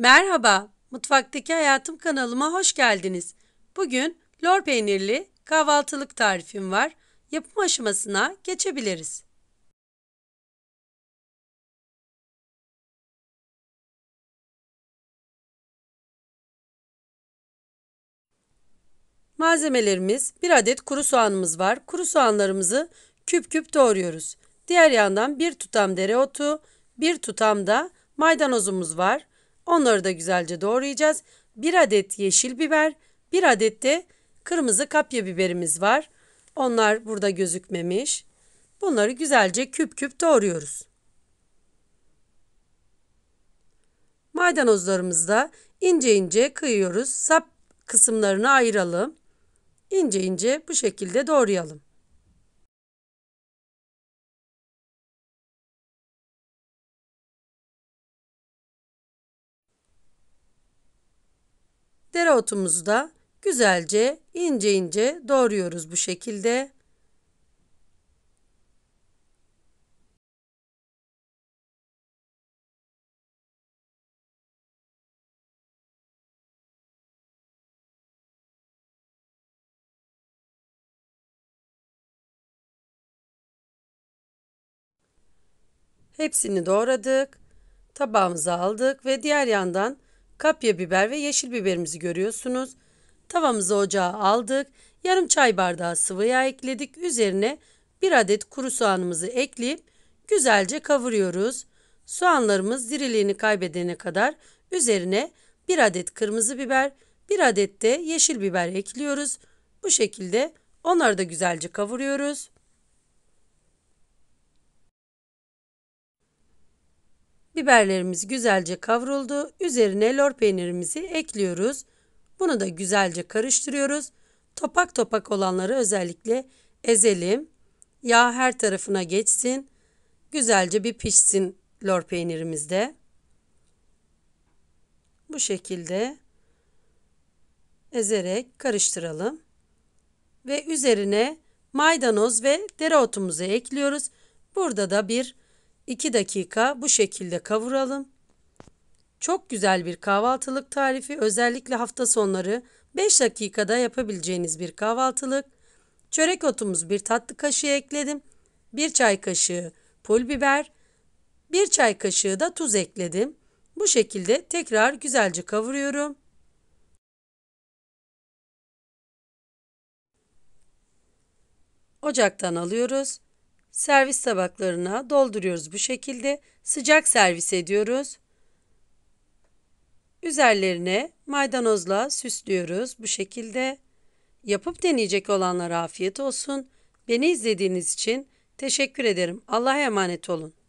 Merhaba, Mutfaktaki Hayatım kanalıma hoş geldiniz. Bugün lor peynirli kahvaltılık tarifim var. Yapım aşamasına geçebiliriz. Malzemelerimiz 1 adet kuru soğanımız var. Kuru soğanlarımızı küp küp doğruyoruz. Diğer yandan bir tutam dereotu, bir tutam da maydanozumuz var. Onları da güzelce doğrayacağız. 1 adet yeşil biber, 1 adet de kırmızı kapya biberimiz var. Onlar burada gözükmemiş. Bunları güzelce küp küp doğruyoruz. Maydanozlarımızı da ince ince kıyıyoruz. Sap kısımlarını ayıralım. İnce ince bu şekilde doğrayalım. Dereotumuzu da güzelce ince ince doğruyoruz bu şekilde. Hepsini doğradık. Tabağımıza aldık ve diğer yandan kapya biber ve yeşil biberimizi görüyorsunuz. Tavamızı ocağa aldık. Yarım çay bardağı sıvı yağ ekledik. Üzerine bir adet kuru soğanımızı ekleyip güzelce kavuruyoruz. Soğanlarımız diriliğini kaybedene kadar üzerine bir adet kırmızı biber, bir adet de yeşil biber ekliyoruz. Bu şekilde onları da güzelce kavuruyoruz. Biberlerimiz güzelce kavruldu. Üzerine lor peynirimizi ekliyoruz. Bunu da güzelce karıştırıyoruz. Topak topak olanları özellikle ezelim. Yağ her tarafına geçsin. Güzelce bir pişsin lor peynirimizde. Bu şekilde ezerek karıştıralım. Ve üzerine maydanoz ve dereotumuzu ekliyoruz. Burada da bir 2 dakika bu şekilde kavuralım. Çok güzel bir kahvaltılık tarifi özellikle hafta sonları 5 dakikada yapabileceğiniz bir kahvaltılık. Çörek otumuz bir tatlı kaşığı ekledim. 1 çay kaşığı pul biber, 1 çay kaşığı da tuz ekledim. Bu şekilde tekrar güzelce kavuruyorum. Ocaktan alıyoruz servis tabaklarına dolduruyoruz bu şekilde. Sıcak servis ediyoruz. Üzerlerine maydanozla süslüyoruz bu şekilde. Yapıp deneyecek olanlara afiyet olsun. Beni izlediğiniz için teşekkür ederim. Allah'a emanet olun.